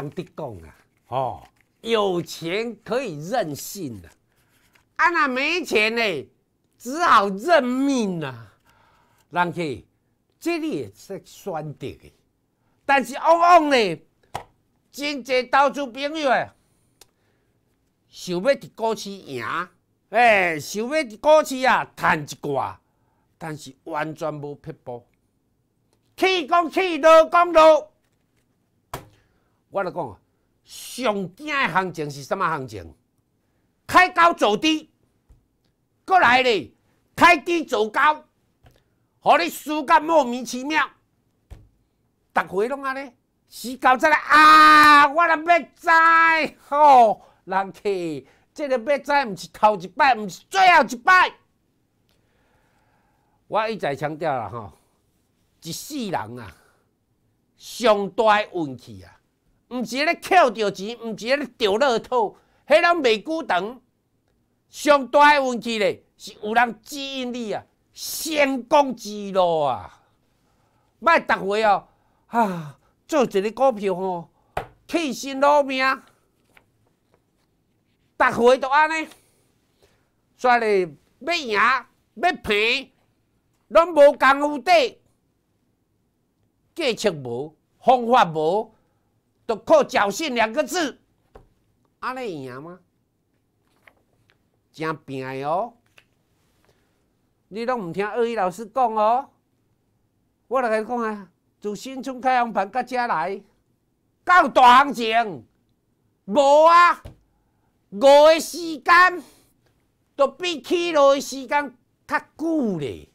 当地讲啊，哦，有钱可以任性啊。啊若没钱呢，只好认命啊。人去，这里也是选择的，但是往往呢，真济投资朋友诶，想要伫股市赢，诶，想要伫股市啊赚一寡，但是完全无撇步，去讲去落讲落。我来讲啊，上惊诶行情是神马行情？开高走低，过来咧，开低走高，互你输甲莫名其妙。逐回拢安尼，死狗仔来啊！我勒要知吼，人客，即个要知毋是头一摆，毋是最后一摆。我一直强调啦吼，一世人啊，上大运气啊！毋是咧扣着钱，毋是咧着乐透，迄人袂久长，上大诶运气咧是有人指引你啊，成功之路啊，莫逐回哦，啊，做一个股票吼，气死老命，逐回都安尼，煞咧要赢要平拢无功夫底，技策无方法无。都靠侥幸两个字，安尼赢吗？真平哦！你拢毋听二姨老师讲哦？我来甲你讲啊！自新春开红盘，到遮来，到大行情。无啊，五个时间都比起落的时间较久咧。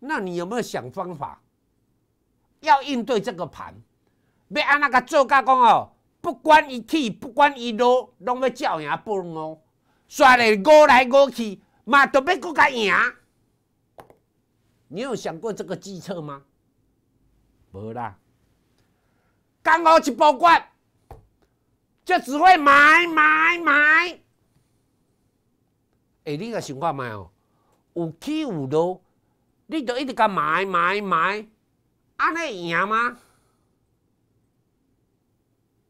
那你有没有想方法要应对这个盘？要安哪甲做，甲讲哦，不管伊起，不管伊落，拢要照样分哦。煞来乌来乌去，嘛都要够甲赢。你有想过这个计策吗？无啦，刚好一包关，就只会买买买。哎，你个想看买哦，有起有落，你都一直甲买买买，安尼赢吗？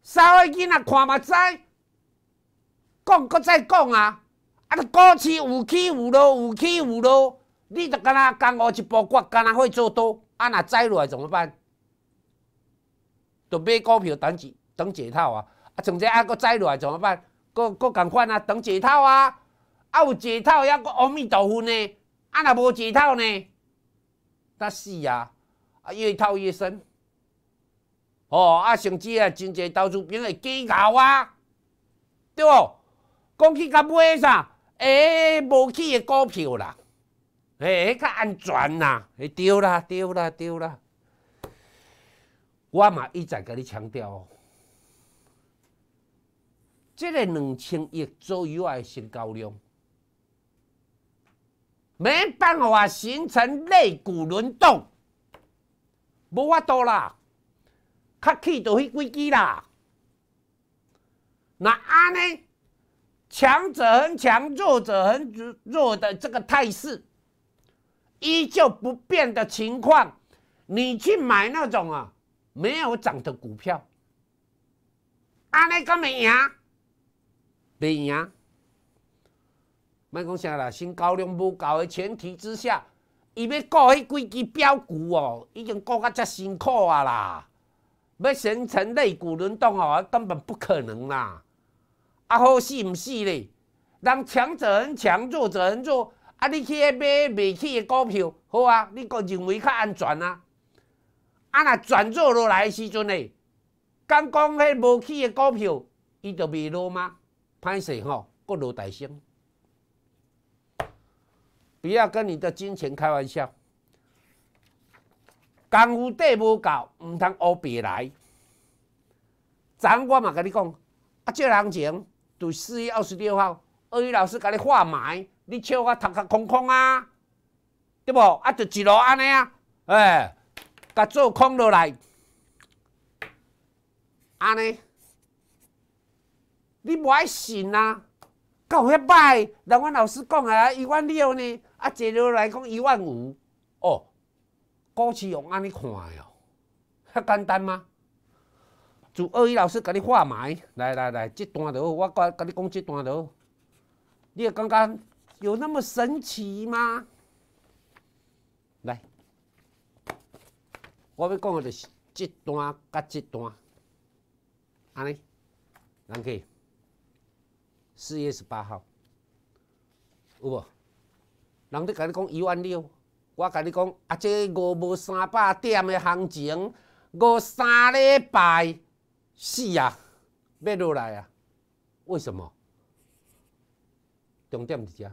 三个囡仔看嘛知，讲搁再讲啊！啊，股市有起有落，有起有落，你就敢若共我一波骨敢若会做多？啊，若再落来怎么办？就买股票等一等几套啊！啊，从这啊搁再落来怎么办？搁搁共款啊，等几套啊！啊，有几套还搁阿弥陀佛呢？啊，若无几套呢？那死啊！啊，越套越深。哦，啊，甚至啊，真侪投资平会计较啊，对无？讲起甲买啥？哎，无去的股票啦，哎，较安全啦，呐，对啦，对啦，对啦。我嘛一再甲你强调哦，即个两千亿左右的成交量，没办法形成内股轮动，无法度啦。卡气到迄几支啦，那安尼强者恒强、弱者恒弱的这个态势，依旧不变的情况，你去买那种啊没有涨的股票，安尼敢会赢？未赢？卖讲啥啦？新高量不高的前提之下，伊要顾迄几支标股哦，已经顾甲遮辛苦啊啦！要形成内股轮动哦，根本不可能啦！啊，好死毋死咧？人强者恒强，弱者恒弱。啊，你去买未起的股票，好啊，你个认为较安全啊？啊，若转做落来嘅时阵咧，刚讲迄无起的股票，伊就未落吗？歹势吼，各落大升。不要跟你的金钱开玩笑。功夫底无够，毋通学白来。昨我嘛甲你讲，啊，这人情，就四月二十六号，鳄鱼老师甲你画埋，你笑啊，头壳空空啊，对无啊，就一路安尼啊，哎，甲做空落来，安尼，你无爱信啊？到遐歹，人阮老师讲啊，一万六呢，啊，一路来讲一万五，哦。保持用安尼看哦，遐 简单吗？就二语老师甲你画眉，来来来，这段好，我甲甲你讲这段好。你感觉有那么神奇吗？来，我要讲的就是这段甲这段，安尼，人去四月十八号有无？人伫甲你讲一万六。我甲你讲，啊，这五无三百点的行情，五三礼拜死啊，要落来啊，为什么？重点是遮。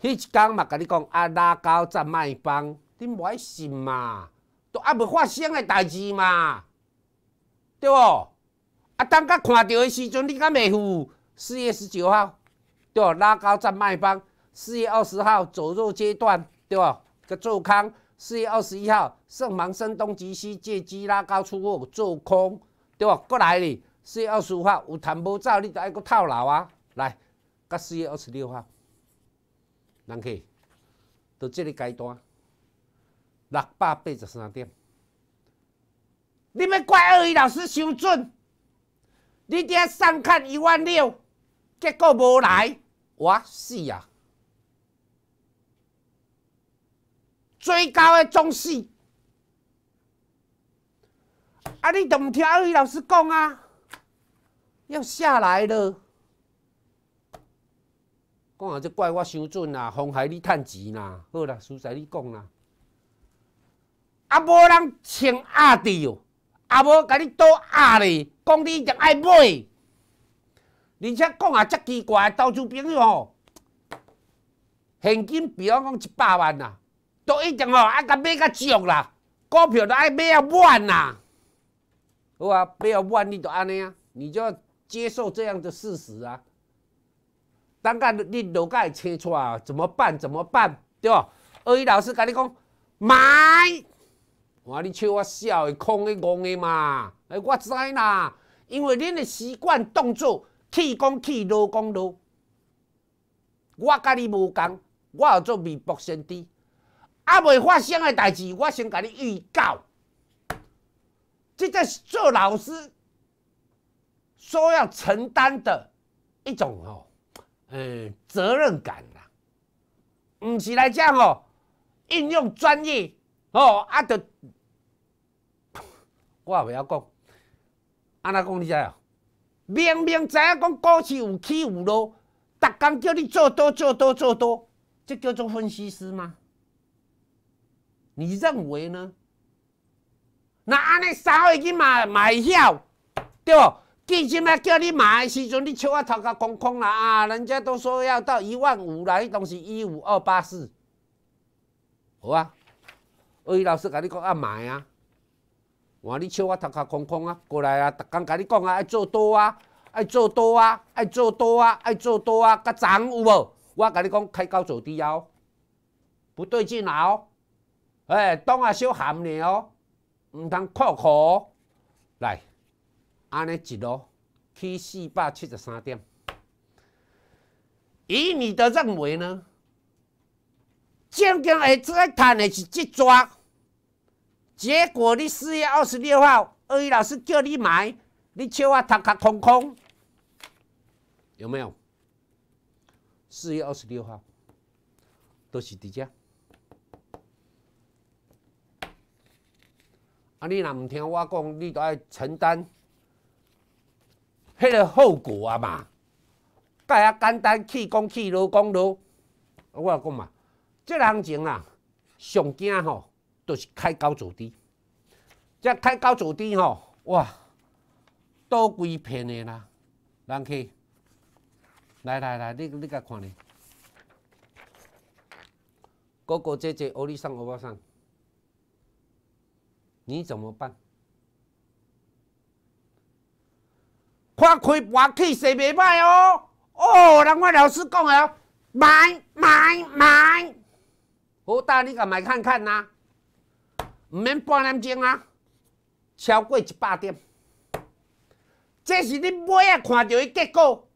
迄一天嘛，甲你讲啊，拉高再卖方，汝唔爱信嘛？都啊未发生诶代志嘛？对无？啊，等甲看到的时阵，你甲袂赴四月十九号，对不？拉高再卖方。四月二十号走弱阶段，对吧？个做空。四月二十一号，圣芒声东击西，借机拉高出货做空，对吧？搁来哩。四月二十五号有谈无照，你著爱个套牢啊！来，到四月二十六号，人去，到这个阶段六百八十三点，你要怪二姨老师手准，你底上看一万六，结果无来，我死啊！最高的重视！啊！你都毋听阿语老师讲啊？要下来了。讲啊，这怪我伤准啦，妨害你趁钱啦。好啦，输在你讲啦。啊，无人请阿弟哦，啊，无甲你倒阿哩，讲你一定爱买。而且讲啊，遮奇怪，投资朋友吼，现金比方讲一百万啊。都一定哦，爱甲买较俗啦，股票都爱买啊万啦，好啊，买啊万，你都安尼啊，你就要接受这样的事实啊。等下你如果清错啊，怎么办？怎么办？对不？二姨老师甲你讲，买，我你笑我笑的，空的戆的嘛。哎，我知啦，因为恁的习惯动作，气功气落功落，我甲你无共，我做微博先知。啊，未发生诶代志，我先甲你预告。即个做老师所要承担的一种吼，呃责任感啦，毋是来讲哦。应用专业哦，啊，著我也未晓讲，安怎讲你知影？明明知影讲股市有起有落，逐工叫你做多做多做多，这叫做分析师吗？你认为呢？那安尼三号已经买买晓，对不？基金啊叫你买的时候，你手啊壳空空了啊！人家都说要到一万五啦，东西一五二八四。好啊，魏老师甲你讲啊买啊，我你手啊壳空空啊，过来啊，逐工甲你讲啊，爱做多啊，爱做多啊，爱做多啊，爱做多啊，甲涨有无？我甲你讲，开高走低哦，不对劲啦哦！哎，当下小寒呢哦，毋通靠靠，来，安尼一路去四百七十三点。以你的认为呢？正经会最趁诶的是即桩，结果你四月二十六号，二一老师叫你买，你笑啊，头壳空空，有没有？四月二十六号都是低价。啊！你若毋听我讲，你就爱承担迄个后果啊嘛！个下简单，起攻起落攻落。我讲嘛，即人情啊，上惊吼，都是开高走低。即开高走低吼，哇，倒鬼片的啦！人去，来来来，你你甲看咧，哥哥姐姐，桑上巴上。你怎么办？看开外气，写袂歹哦。哦，人我老师讲哦，买买买，好大你个买看看呐，毋免半点钟啊，超过一百点，这是你买啊看到的结果。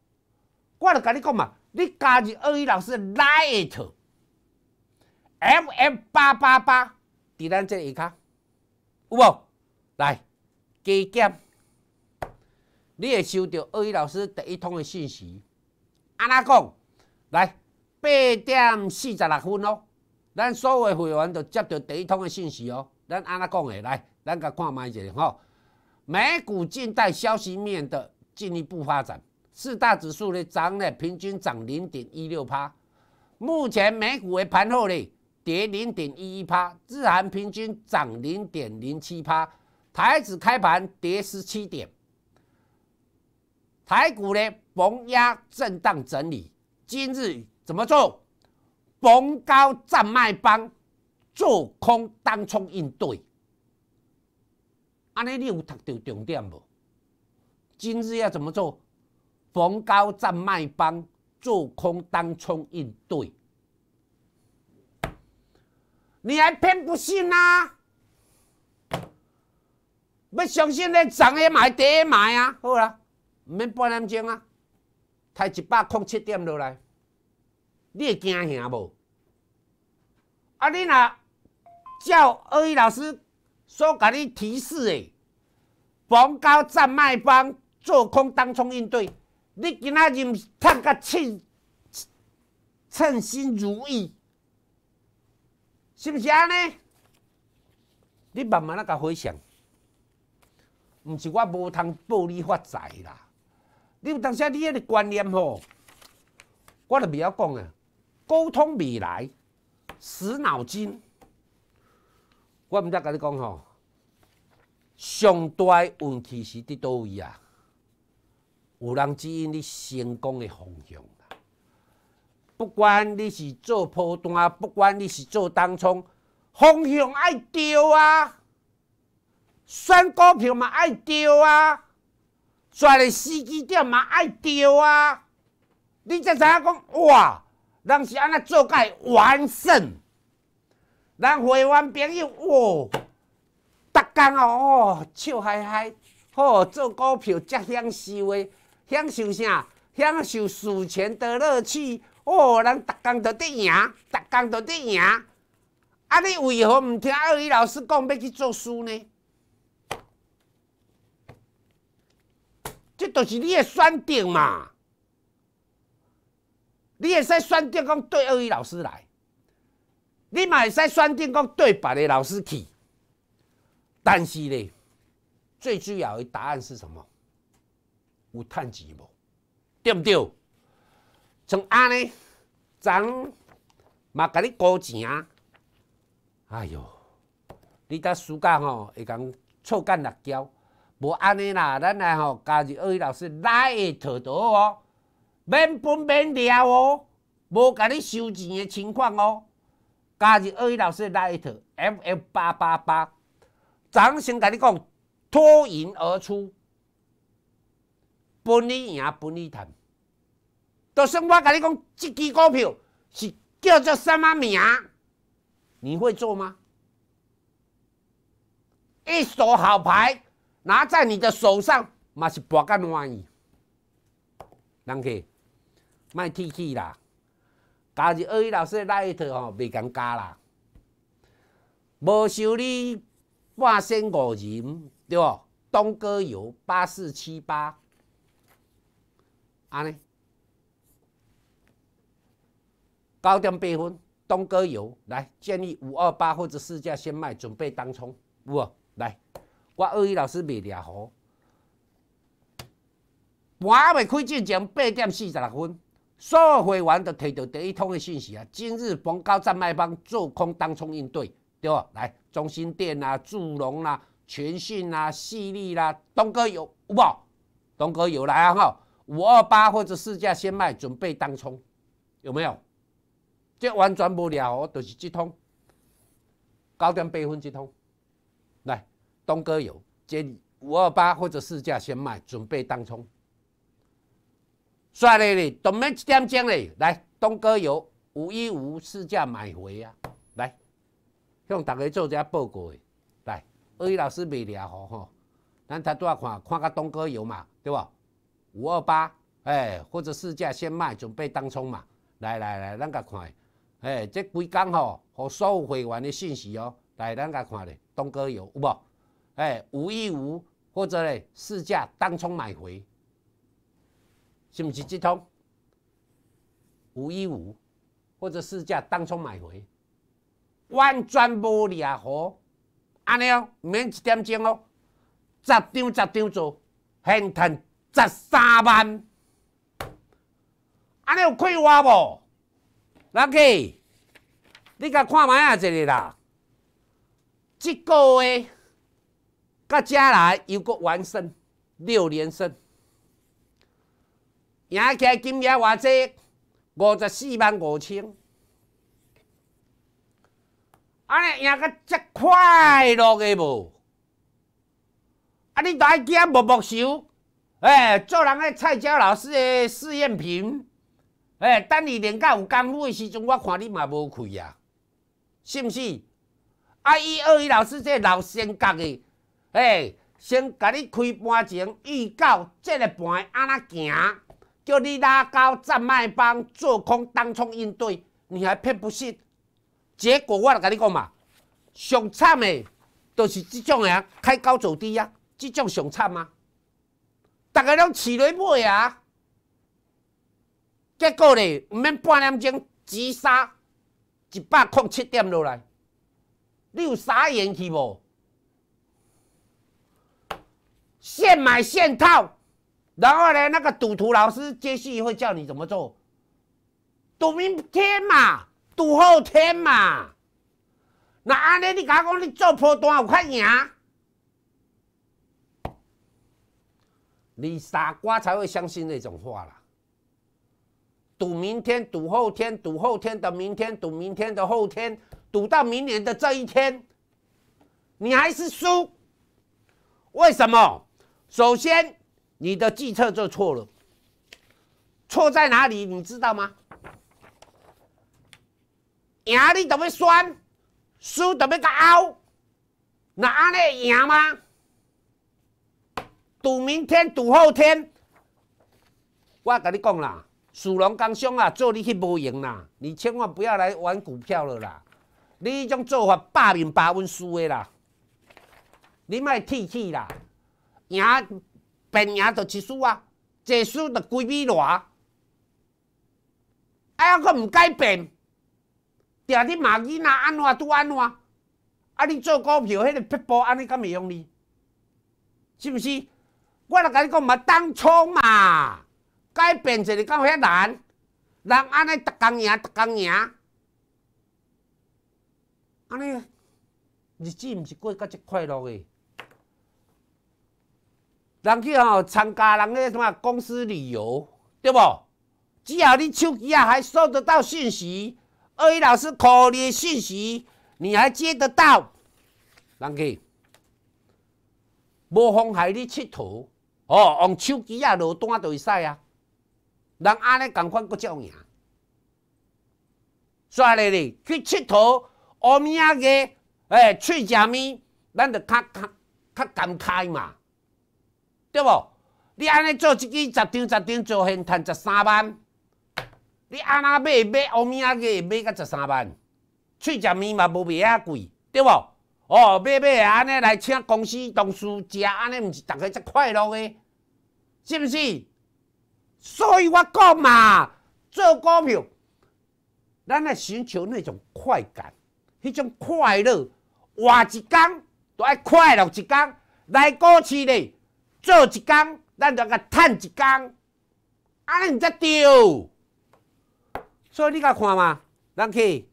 我来甲你讲嘛，你加入二语老师的 Light M M 八八八，伫咱这里一有无？来加减，你会收到鳄鱼老师第一通的信息，安那讲？来八点四十六分哦，咱所有会员都接到第一通的信息哦，咱安那讲的来，咱甲看卖者吼。美股近代消息面的进一步发展，四大指数咧涨咧，平均涨零点一六趴。目前美股的盘后咧。跌零点一一趴，日韩平均涨零点零七趴，台指开盘跌十七点，台股呢逢压震荡整理，今日怎么做？逢高站卖帮，做空当冲应对，安尼你有读到重点无？今日要怎么做？逢高站卖帮，做空当冲应对。你还偏不信呐？要相信，你涨也买，跌也买啊！好啦，毋免半点钟啊，开一百空七点落来，你会惊吓无？啊，你若叫二一老师所甲你提示的，逢高站卖方做空当中应对，你今仔日是趁甲称称心如意？是毋是安尼？你慢慢仔甲回想，毋是我无通报你发财啦。你有当时仔你迄个观念吼，我著袂晓讲啊，沟通未来，死脑筋。我毋则甲你讲吼，上大问题是伫倒位啊？有人指引你成功诶方向。不管你是做通啊，不管你是做当冲，方向爱丢啊，选股票嘛爱丢啊，跩时机点嘛爱丢啊，你才知影讲哇，人是安尼做会完胜，咱会员朋友哇，逐工哦哦笑嗨嗨，哦做股票正享受诶，享受啥？享受数钱的乐趣。哦，咱逐工都得赢，逐工都得赢。啊，你为何毋听二语老师讲要去做书呢？这都是你的选择嘛。你会使选择讲对二语老师来，你嘛会使选择讲对别的老师去。但是呢，最主要的答案是什么？有趁钱无，对毋对？从安尼，长嘛，甲你高钱啊？哎哟，你搭暑假吼，会共错干辣椒，无安尼啦，咱来吼加入二一老师来会一倒哦，免分免掉哦，无甲你收钱的情况哦，加入二一老师来一套，M F 八八八，长先甲你讲，脱颖而出，本离赢，本离谈。就算我甲你讲这支股票是叫做什么名，你会做吗？一手好牌拿在你的手上嘛是博干欢喜。人客卖提起啦，今日二一老师那一套吼，未敢加啦。无收你半仙五仁，对无？东哥游八四七八，安尼。八点八分，东哥有来，建议五二八或者市价先卖，准备当冲，有来，我二一老师未掠好，盘未开，进前八点四十六分，所有会员都摕到第一通的信息啊！今日逢高暂卖，帮做空当冲应对，对无？来，中心店啊，祝融啊，全讯啊，犀利啦，东哥有无？东哥有来啊哈！五二八或者市价先卖，准备当冲，有没有？这完全无不哦，都是即通，九点八分即通。来，东哥有，接五二八或者市价先卖，准备当冲。刷嘞嘞，都没一点钟嘞。来，东哥有五一五市价买回啊。来，向大家做一下报告。来，鳄鱼老师未了好吼，咱大多看看个东哥有嘛，对吧？五二八，哎，或者市价先卖，准备当冲嘛。来来来，咱家看。诶，这几工吼，和所有会员的信息哦，来咱家看咧，东哥有有无？哎，五一五或者咧试驾当冲买回，是毋是即通？五一五或者试驾当冲买回，完全无裂痕，安尼哦，免一点钟哦，十张十张做，现赚十三万，安尼有亏我无？Lucky，你甲看卖啊！一日啦，即个月甲遮来又搁完胜六连胜，赢起来金额偌济五十四万五千，安尼赢甲遮快乐诶无？啊！你大惊默默收，哎，做人诶蔡教老师诶试验品。诶，等你练假有功夫的时阵，我看你嘛无亏啊，是毋是？啊，一、二一老师，这老先觉的，哎，先甲你开盘前预告这个盘安那行，叫你拉高再卖，帮做空当冲应对，你还骗不信？结果我来甲你讲嘛，上惨的就是即种啊，开高走低啊，即种上惨啊，逐个拢饲馁尾啊。结果咧，毋免半点钟，急杀一百块七点落来，你有啥运气无？现买现套，然后咧，那个赌徒老师接续会叫你怎么做？赌明天嘛，赌后天嘛？那安尼你敢讲你做破段有较赢？你傻瓜才会相信那种话啦！赌明天，赌后天，赌后天的明天，赌明天的后天，赌到明年的这一天，你还是输。为什么？首先，你的计策就错了。错在哪里？你知道吗？压力都要酸，输都要骄傲。那安内赢吗？赌明天，赌后天，我跟你讲啦。属龙刚商啊，做你去无用啦！你千万不要来玩股票了啦！你迄种做法百面百稳输的啦！你莫气气啦，赢变赢就一输啊，一输就几米偌，啊，还佫毋改变，定伫骂囝仔安怎拄安怎？啊，你做股票迄个波布安尼敢袂用哩？是毋是？我来甲你讲，嘛，当初嘛。改变自己，搞遐难。人安尼，逐工赢，逐工赢，安尼日子毋是过甲真快乐诶。人去吼参加人个什么公司旅游，对无？只要你手机啊还收得到信息，二位老师发你信息，你还接得到。人去无妨害你佚佗，哦，用手机啊落单就会使啊。人安尼共款过照赢。煞咧咧去佚佗，乌米仔个哎去食物，咱着较较较感慨嘛，对无？你安尼做一支十张十张做现，趁十三万。你安那买买乌米仔个买甲十三万，喙食物嘛无卖遐贵，对无？哦买买安尼来请公司同事食，安尼毋是逐个才快乐个，是毋是？所以我讲嘛，做股票，咱来寻求那种快感，迄种快乐，活一天，都爱快乐一天。来股市咧，做一天，咱就甲趁一天，安尼毋则对。所以你甲看嘛，咱去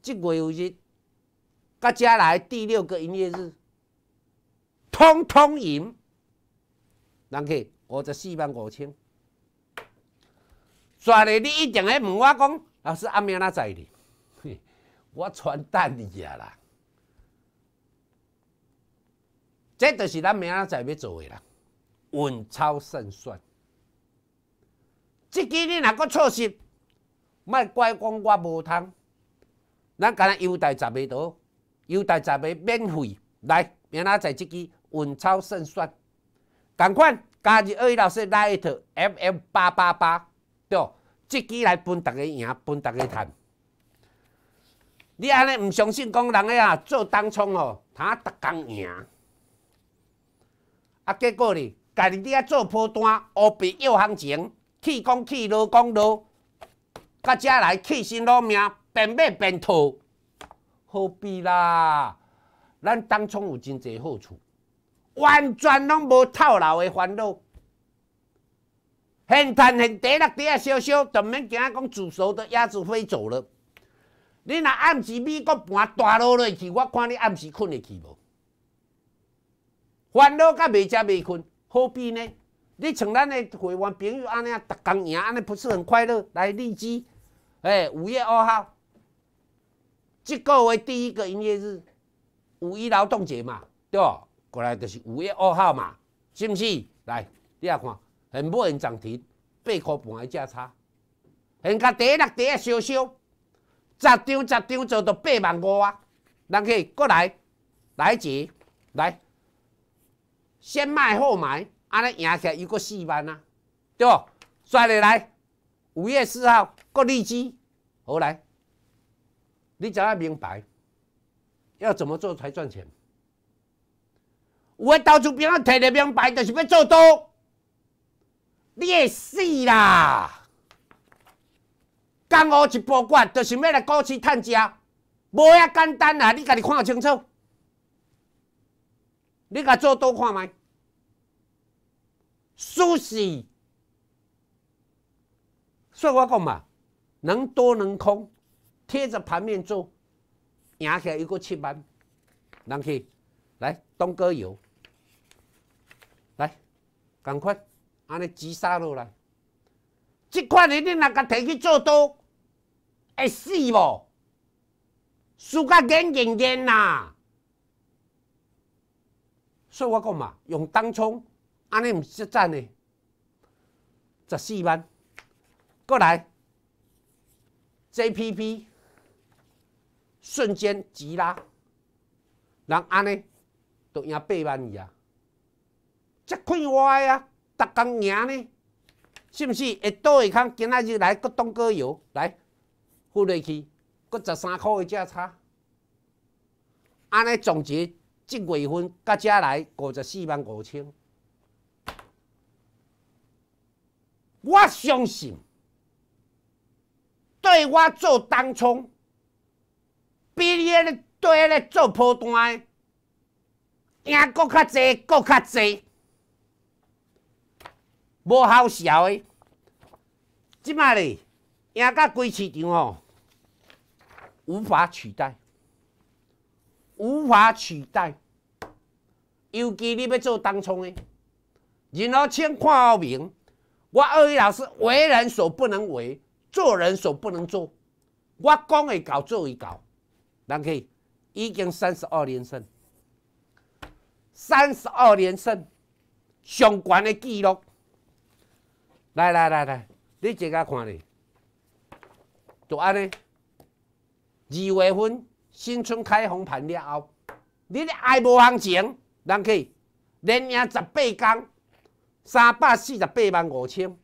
即月有日，甲再来第六个营业日，通通赢。咱去五十四万五千。算了，你一定来问我讲，老师，阿明哪在哩？我传等你啊啦！这就是咱明仔载要做的啦，稳操胜算。即期你若搁错失，莫怪讲我无通。咱今仔优待十个，优待十个免费来，明仔载即期稳操胜算。赶快加入二位老师那一套 FM 八八八。对，即支来分，逐个赢，分逐个赚。你安尼毋相信，讲人诶啊，做东冲哦，他逐工赢，啊结果呢，家己伫遐做铺单，乌白要行情？气讲气落，讲落，甲遮来气死老命，变买变套，何必啦？咱东冲有真侪好处，完全拢无套牢诶烦恼。现叹现第六碟啊，烧烧，就免惊讲煮熟的鸭子飞走了。你若暗时美国盘大路落去，我看你暗时困会起无？烦恼甲未食未困，何必呢？你像咱的会员朋友安尼啊，逐工赢安尼，不是很快乐？来，荔枝，哎，五月二号，这个月第一个营业日，五一劳动节嘛，对，过来就是五月二号嘛，是不是？来，你也看。很不稳涨停，背块本来价差。现甲第六、第下烧烧，十张、十张做到八万五啊！人去过来，来截来先卖后买，安尼赢起来又过四万啊，对不？再来，来，五月四号过利基，好来。你只要明白，要怎么做才赚钱？有诶，到处别人摕着明白，就是要做多。你会死啦！江湖一波卦，就是要来股市探食，无遐简单啦！你家己看清楚，你甲做多看麦，苏轼。所以我讲嘛，能多能空，贴着盘面做，赢起来一个七万，人去？来，东哥有，来，赶快！安尼急杀落来，即款的你若甲摕去做刀，会死无，输甲严严严啦！所以我讲嘛，用当冲，安尼是实战的，十四万过来，JPP 瞬间急拉，人安尼都赢八万二啊，即快活啊！逐工赢呢？是毋是？会倒会看？今仔日来搁东哥油来付落去，搁十三块的价差。安尼总结，即月份甲遮来五十四万五千。我相信，对我做东冲，比你对咧做铺单，赢搁较侪，搁较侪。无好笑诶！即卖咧赢到规市场吼，无法取代，无法取代。尤其你要做当冲诶，然后请看后面，我二位老师为人所不能为，做人所不能做。我讲诶，搞做会搞，人去已经三十二连胜，三十二连胜，上悬诶纪录。来来来来，你一家看咧，就安尼。二月份新春开红盘了后，你爱无行情，人气连赢十八天，三百四十八万五千。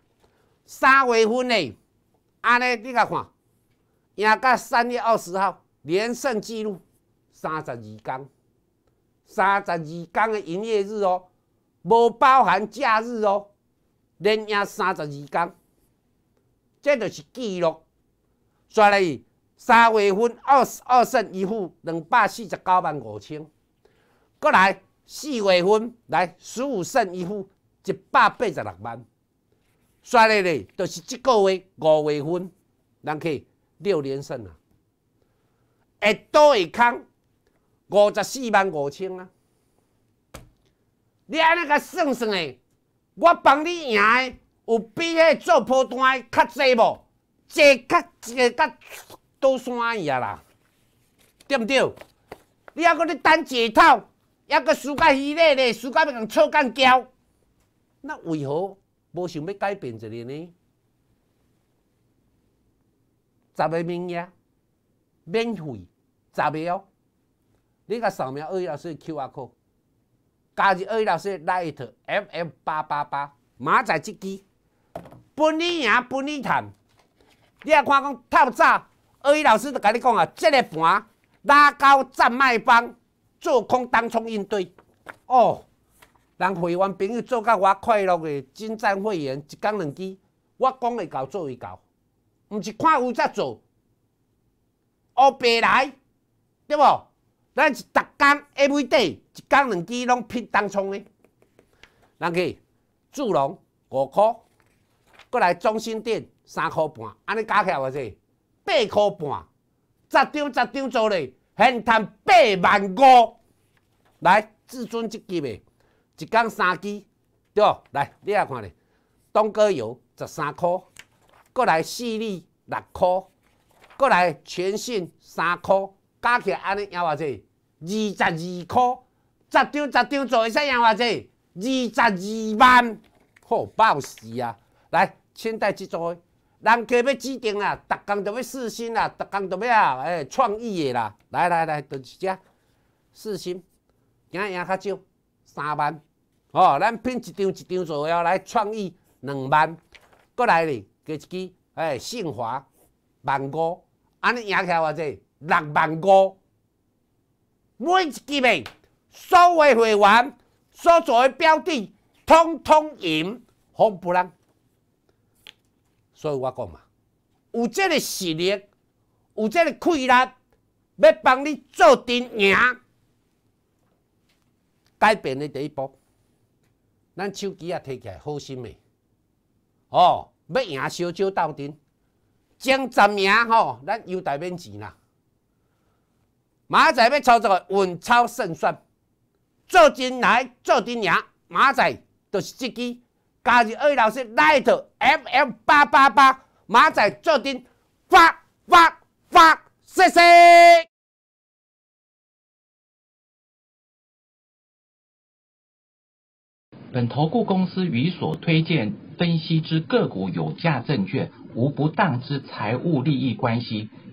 三月份咧，安尼你甲看，赢到三月二十号，连胜纪录三十二天，三十二天的营业日哦，无包含假日哦。连赢三十二天，这就是记录。再来三月份二十二胜一负，两百四十九万五千。再来四月份来十五胜一负，一百八十六万。再来嘞，就是这个月五月份，人去六连胜啊，一多一空，五十四万五千啊。你安尼个算算诶？我帮你赢的，有比迄做铺单较济无？济较一个较倒山去啊啦，对毋对？你还佫伫等一套，还佫输甲稀咧咧，输甲要共臭干胶。那为何无想要改变一下呢？十个名额，免费，十个哦。你甲扫描二维码 QR code。嘉义二老师来一台 FM 八八八马仔即支，不二赢不二赚，你也看讲透早，二老师就甲你讲啊，这个盘拉高站卖方做空当冲应对。哦，人会员朋友做甲我快乐的金赞会员，一天两支，我讲会到做会到，毋是看有才做，我白来，对无？咱是逐天 every day，一工两支拢拼当冲的，人去祝融五块，过来中心店三块半，安尼加起来偌济？八块半，十张十张做咧，现赚八万五。来至尊一级的，一工三支，对，来你来看咧，东哥油十三块，过来四腻六块，过来全新三块，加起来安尼赢偌济？二十二块，十张十张做，会使赢偌济？二十二万，好爆死啊！来，现在即做，人家要指定啦，逐工都要四新啦，逐工都要创意的啦。来来来，就一只四新，今赢较少三万，哦，咱拼一张一张做以后来创意两万，过来哩加一支哎信华万五，安尼赢起来偌济六万五，每一级的所有会员所做的标的通通赢，恐怖人。所以我讲嘛，有这个实力，有这个气力，要帮你做阵赢，改变的第一步。咱手机啊，摕起来好心的，哦，要赢烧酒斗阵，前十名吼，咱又带面钱啦。马仔要操作，稳操胜算，做真来，做真硬。马仔就是这支，加入二老师奈特 M L 八八八，马仔做真发发发，谢谢。本投顾公司与所推荐分析之个股有价证券无不当之财务利益关系。